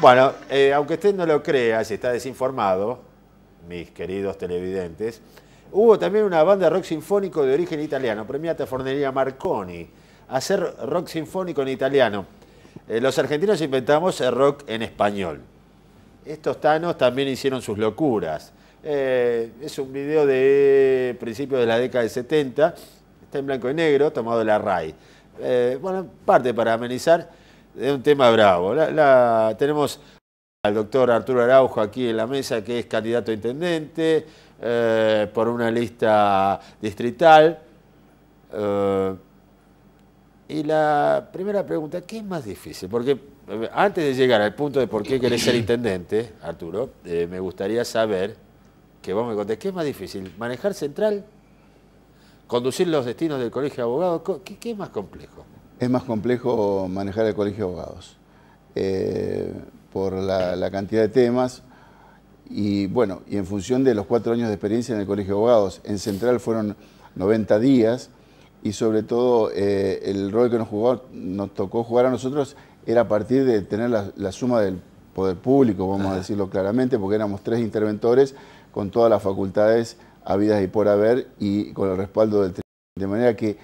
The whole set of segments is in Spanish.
Bueno, eh, aunque usted no lo crea, si está desinformado, mis queridos televidentes, hubo también una banda de rock sinfónico de origen italiano, premiata Fornería Marconi, hacer rock sinfónico en italiano. Eh, los argentinos inventamos el rock en español. Estos tanos también hicieron sus locuras. Eh, es un video de principios de la década de 70, está en blanco y negro, tomado de la RAI. bueno, parte para amenizar es un tema bravo. tenemos al doctor Arturo Araujo aquí en la mesa, que es candidato a intendente eh, por una lista distrital. Eh, y la primera pregunta, ¿qué es más difícil? Porque eh, antes de llegar al punto de por qué querés ser intendente, Arturo, me gustaría saber que vos me contés, ¿qué es más difícil? ¿Manejar central? ¿Conducir los destinos del colegio de abogados? qué es más complejo? es más complejo manejar el colegio de abogados eh, por la, cantidad de temas y bueno, y en función de los cuatro años de experiencia en el colegio de abogados. En Central fueron 90 días y sobre todo eh, el rol que nos, tocó jugar a nosotros era a partir de tener la, suma del poder público, vamos a decirlo claramente, porque éramos tres interventores con todas las facultades habidas y por haber y con el respaldo del De manera que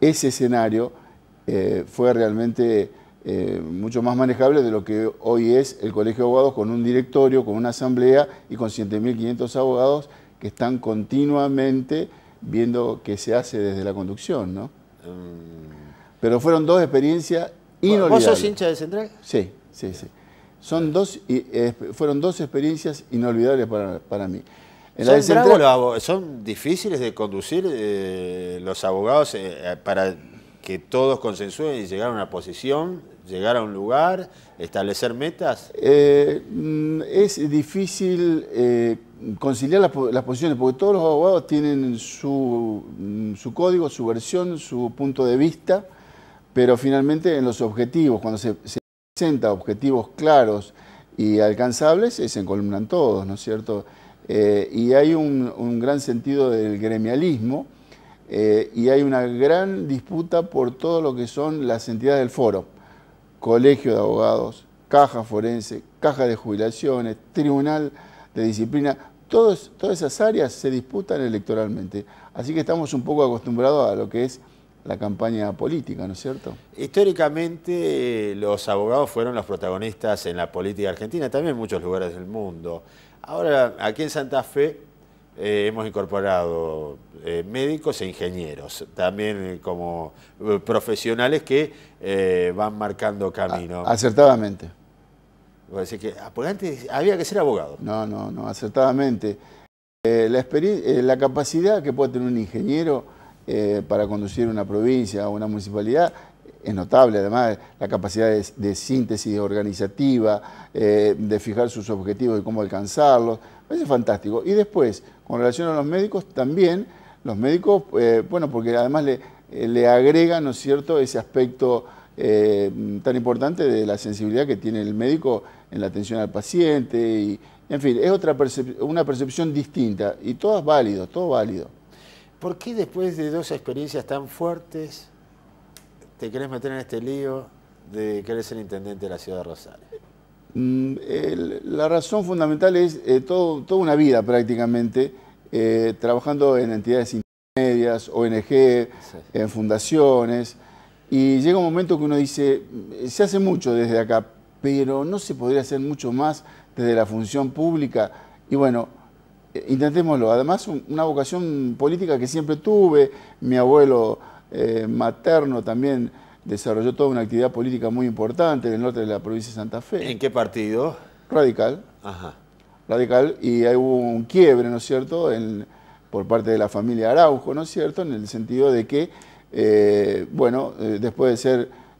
ese escenario eh, fue realmente eh, mucho más manejable de lo que hoy es el Colegio de Abogados con un directorio, con una asamblea y con 7.500 abogados que están continuamente viendo qué se hace desde la conducción, ¿no? Mm. Pero fueron dos experiencias inolvidables. ¿Vos sos hincha de Central? Sí, sí, sí. Son dos, eh, fueron dos experiencias inolvidables para, mí. ¿Son, difíciles de conducir los abogados para que todos consensúen y llegar a una posición, llegar a un lugar, establecer metas? Eh, mm, es difícil eh, conciliar las, posiciones, porque todos los abogados tienen mm, su, código, su versión, su punto de vista, pero finalmente en los objetivos, cuando se, se presenta objetivos claros y alcanzables, se encolumnan todos, ¿no es cierto? Eh, y hay un gran sentido del gremialismo eh, y hay una gran disputa por todo lo que son las entidades del foro, colegio de abogados, caja forense, caja de jubilaciones, tribunal de disciplina, todas esas áreas se disputan electoralmente. Así que estamos un poco acostumbrados a lo que es la campaña política, ¿no es cierto? Históricamente los abogados fueron los protagonistas en la política argentina, también en muchos lugares del mundo. Ahora, aquí en Santa Fe eh, hemos incorporado eh, médicos e ingenieros, también eh, como profesionales que van marcando camino. acertadamente. que, ah, porque antes había que ser abogado. No, no, no, acertadamente. La, la, capacidad que puede tener un ingeniero para conducir una provincia o una municipalidad es notable además la capacidad de, síntesis organizativa, eh, de fijar sus objetivos y cómo alcanzarlos, es fantástico. Y después, con relación a los médicos, también los médicos, eh, bueno, porque además le, eh, le agregan, ¿no es cierto?, ese aspecto tan importante de la sensibilidad que tiene el médico en la atención al paciente y, en fin, es otra una percepción distinta y todo es válido, todo válido. ¿Por qué después de dos experiencias tan fuertes te querés meter en este lío de eres el intendente de la ciudad de Rosales? Mm, la razón fundamental es eh, todo, toda una vida prácticamente eh, trabajando en entidades intermedias, ONG, en fundaciones, y llega un momento que uno dice, mm, se hace mucho desde acá, pero no se podría hacer mucho más desde la función pública, y bueno, eh, intentémoslo. Además, una vocación política que siempre tuve, mi abuelo eh, materno también desarrolló toda una actividad política muy importante en el norte de la provincia de Santa Fe. ¿En qué partido? Radical. Radical, y ahí hubo un quiebre, ¿no es cierto?, por parte de la familia Araujo, ¿no es cierto?, en el sentido de que, eh, bueno, eh, después de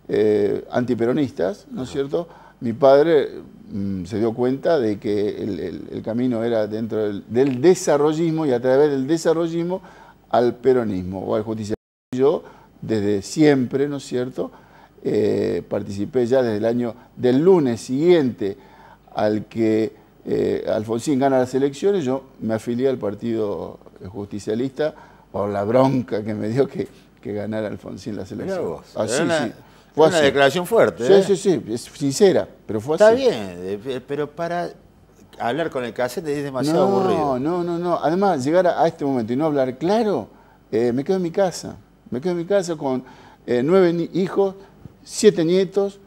ser antiperonistas, ¿no es cierto?, mi padre mm, se dio cuenta de que el, camino era dentro del, del desarrollismo y a través del desarrollismo al peronismo o al justicia. Yo desde siempre, ¿no es cierto? Eh, participé ya desde el año del lunes siguiente al que eh, Alfonsín gana las elecciones, yo me afilié al partido justicialista por la bronca que me dio que, ganara Alfonsín las elecciones. Ah, fue una declaración fuerte. Sí, ¿eh? sí, sí, es sincera, pero fue Está bien, pero para hablar con el cassette es demasiado aburrido. No, no, no. Además, llegar a este momento y no hablar claro, me quedo en mi casa. Me quedo en mi casa con eh, nueve hijos, siete nietos,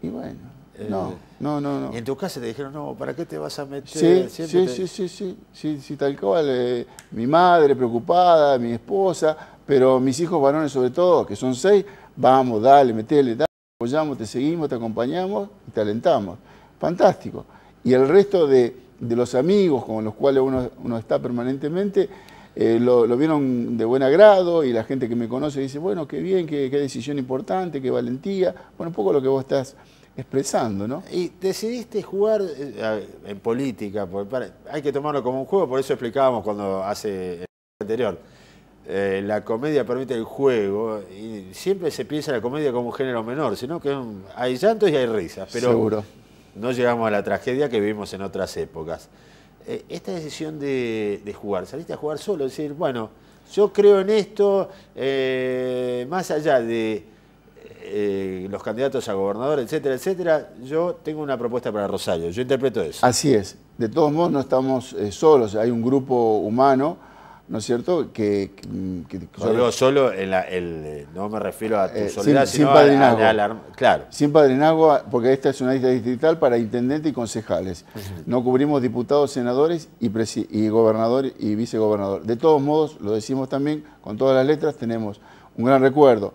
y bueno, eh, no, no, no, Y en tu casa te dijeron, no, ¿para qué te vas a meter? Sí, sí, sí, sí, sí, tal cual. Eh, mi madre preocupada, mi esposa, pero mis hijos varones sobre todo, que son seis, vamos, dale, metele, dale, te apoyamos, te seguimos, te acompañamos y te alentamos. Fantástico. Y el resto de, los amigos con los cuales uno, uno está permanentemente, eh, lo, vieron de buen agrado y la gente que me conoce dice, bueno, qué bien, qué, decisión importante, qué valentía. Bueno, un poco lo que vos estás expresando, ¿no? Y decidiste jugar eh, en política, porque hay que tomarlo como un juego, por eso explicábamos cuando hace el anterior. Eh, la comedia permite el juego y siempre se piensa la comedia como un género menor, sino que hay llantos y hay risas, pero no llegamos a la tragedia que vivimos en otras épocas. Eh, esta decisión de, jugar, saliste a jugar solo, es decir, bueno, yo creo en esto, eh, más allá de eh, los candidatos a gobernador, etcétera, etcétera, yo tengo una propuesta para Rosario, yo interpreto eso. Así es, de todos modos no estamos solos, hay un grupo humano ¿no es cierto? Que, solo, en el, no me refiero a tu eh, sino A, claro. Sin padrinazgo, porque esta es una lista distrital para intendente y concejales. No cubrimos diputados, senadores y, y gobernador y vicegobernador. De todos modos, lo decimos también con todas las letras, tenemos un gran recuerdo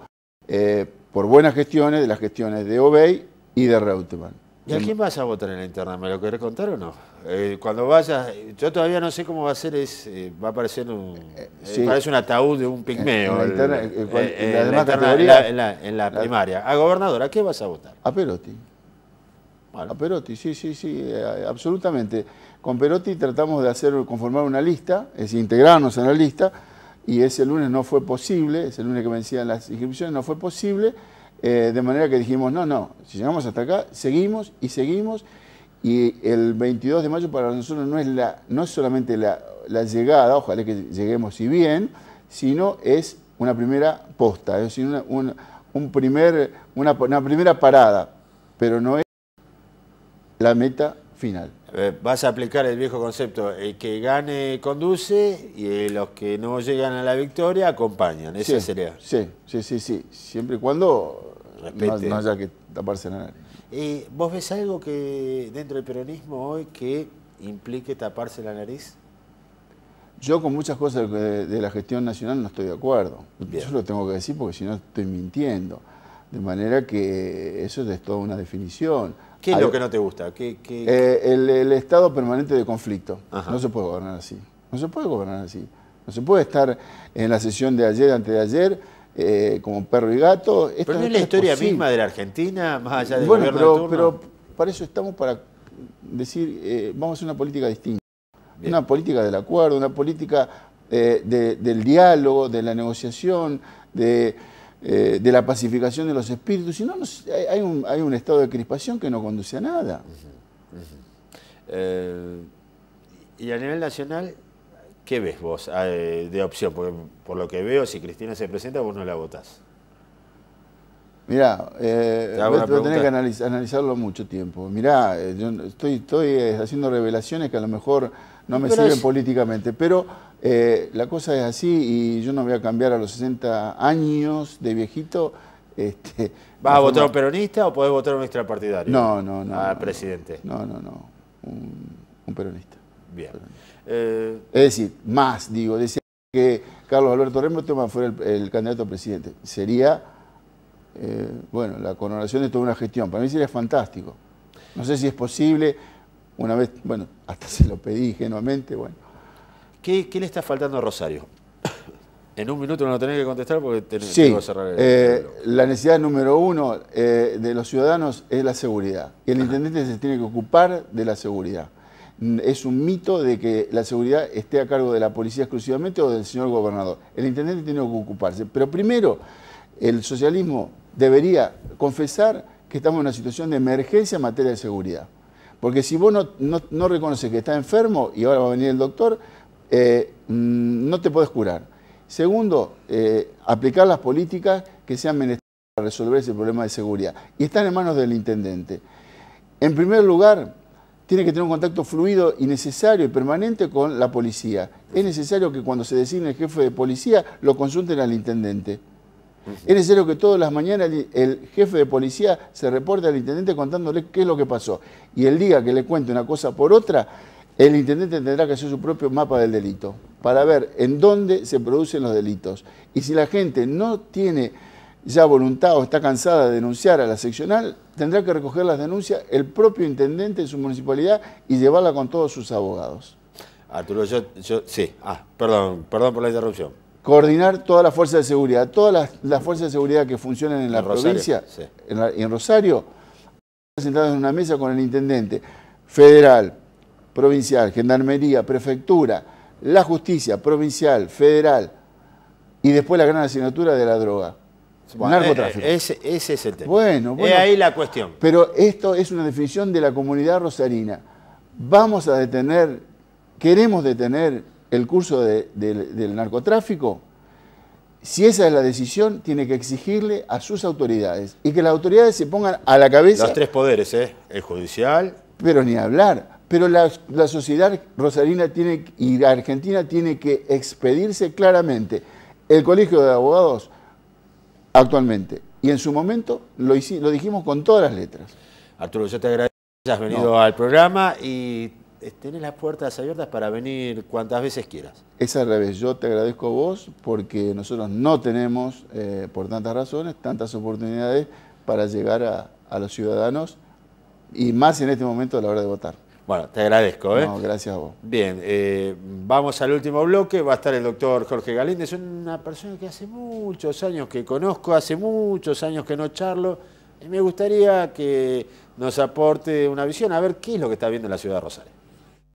eh, por buenas gestiones de las gestiones de Obey y de Reutemann. ¿Y a quién vas a votar en la interna? ¿Me lo querés contar o no? Eh, cuando vayas, yo todavía no sé cómo va a ser, es, va a parecer un, eh, eh, un ataúd de un pigmeo. En la primaria. A gobernador, ¿a qué vas a votar? A Perotti. Bueno. A Perotti, sí, sí, sí, absolutamente. Con Perotti tratamos de hacer, conformar una lista, es integrarnos en la lista, y ese lunes no fue posible, ese lunes que vencían las inscripciones no fue posible, eh, de manera que dijimos, no, no, si llegamos hasta acá, seguimos y seguimos. Y el 22 de mayo para nosotros no es, la, no es solamente la, llegada, ojalá que lleguemos y bien, sino es una primera posta, es decir, una, un, primer, una, primera parada, pero no es la meta final. Eh, vas a aplicar el viejo concepto, el que gane conduce y eh, los que no llegan a la victoria acompañan, esa sería. Sí, sí, sí, sí, siempre y cuando no, haya que taparse la nariz. Eh, vos ves algo que dentro del peronismo hoy que implique taparse la nariz? Yo con muchas cosas de, la gestión nacional no estoy de acuerdo. Yo lo tengo que decir porque si no estoy mintiendo. De manera que eso es toda una definición. ¿Qué es lo que no te gusta? Eh, el, estado permanente de conflicto. No se puede gobernar así. No se puede gobernar así. No se puede estar en la sesión de ayer, antes de ayer, eh, como perro y gato. pero no es la historia misma de la Argentina, más allá del bueno, gobierno pero, pero para eso estamos para decir, eh, vamos a hacer una política distinta. Una política del acuerdo, una política eh, del diálogo, de la negociación, de, la pacificación de los espíritus. Si no, hay, un, estado de crispación que no conduce a nada. y a nivel nacional, ¿Qué ves vos ah, de opción? Porque por lo que veo, si Cristina se presenta, vos no la votás. Mirá, eh, tenés que analizarlo mucho tiempo. Mirá, eh, yo estoy, eh, haciendo revelaciones que a lo mejor no me sirven políticamente, pero eh, la cosa es así y yo no voy a cambiar a los 60 años de viejito. Este, ¿Vas a votar un peronista o podés votar a un extrapartidario? No, no, ah, no. no, presidente. No, no, no. un peronista. Bien. Eh, es decir, más, digo, decía que Carlos Alberto Remo fuera el, candidato a presidente. Sería, eh, bueno, la coronación de toda una gestión. Para mí sería fantástico. No sé si es posible. Una vez, bueno, hasta se lo pedí ingenuamente, bueno. ¿Qué, le está faltando a Rosario? En un minuto no lo tenés que contestar porque tengo que cerrar el... Eh, la necesidad número uno de los ciudadanos es la seguridad. Y el intendente se tiene que ocupar de la seguridad es un mito de que la seguridad esté a cargo de la policía exclusivamente o del señor gobernador. El intendente tiene que ocuparse. Pero primero, el socialismo debería confesar que estamos en una situación de emergencia en materia de seguridad. Porque si vos no, reconoces que estás enfermo y ahora va a venir el doctor, eh, mm, no te podés curar. Segundo, eh, aplicar las políticas que sean menester para resolver ese problema de seguridad. Y están en manos del intendente. En primer lugar, tiene que tener un contacto fluido y necesario y permanente con la policía. Es necesario que cuando se designe el jefe de policía lo consulten al intendente. Es necesario que todas las mañanas el jefe de policía se reporte al intendente contándole qué es lo que pasó. Y el día que le cuente una cosa por otra, el intendente tendrá que hacer su propio mapa del delito para ver en dónde se producen los delitos. Y si la gente no tiene ya voluntad o está cansada de denunciar a la seccional, tendrá que recoger las denuncias el propio intendente de su municipalidad y llevarla con todos sus abogados. Arturo, yo, sí, ah, perdón, perdón por la interrupción. Coordinar todas las fuerzas de seguridad, todas las, fuerzas de seguridad que funcionan en, la provincia, en, en Rosario, sentadas en una mesa con el intendente federal, provincial, gendarmería, prefectura, la justicia provincial, federal y después la gran asignatura de la droga bueno, eh, narcotráfico. Eh, ese, es el tema. Bueno, ahí la cuestión. Pero esto es una definición de la comunidad rosarina. Vamos a detener, queremos detener el curso del narcotráfico. Si esa es la decisión, tiene que exigirle a sus autoridades y que las autoridades se pongan a la cabeza. Los tres poderes, ¿eh? El judicial. Pero ni hablar. Pero la, sociedad rosarina tiene, y la argentina tiene que expedirse claramente. El Colegio de Abogados actualmente. Y en su momento lo, dijimos con todas las letras. Arturo, yo te agradezco que hayas venido al programa y eh, tenés las puertas abiertas para venir cuantas veces quieras. Es al revés, yo te agradezco a vos porque nosotros no tenemos, eh, por tantas razones, tantas oportunidades para llegar a los ciudadanos y más en este momento a la hora de votar. Bueno, te agradezco. ¿eh? No, gracias a vos. Bien, eh, vamos al último bloque. Va a estar el doctor Jorge Galíndez, una persona que hace muchos años que conozco, hace muchos años que no charlo. Y me gustaría que nos aporte una visión, a ver qué es lo que está viendo en la ciudad de Rosario.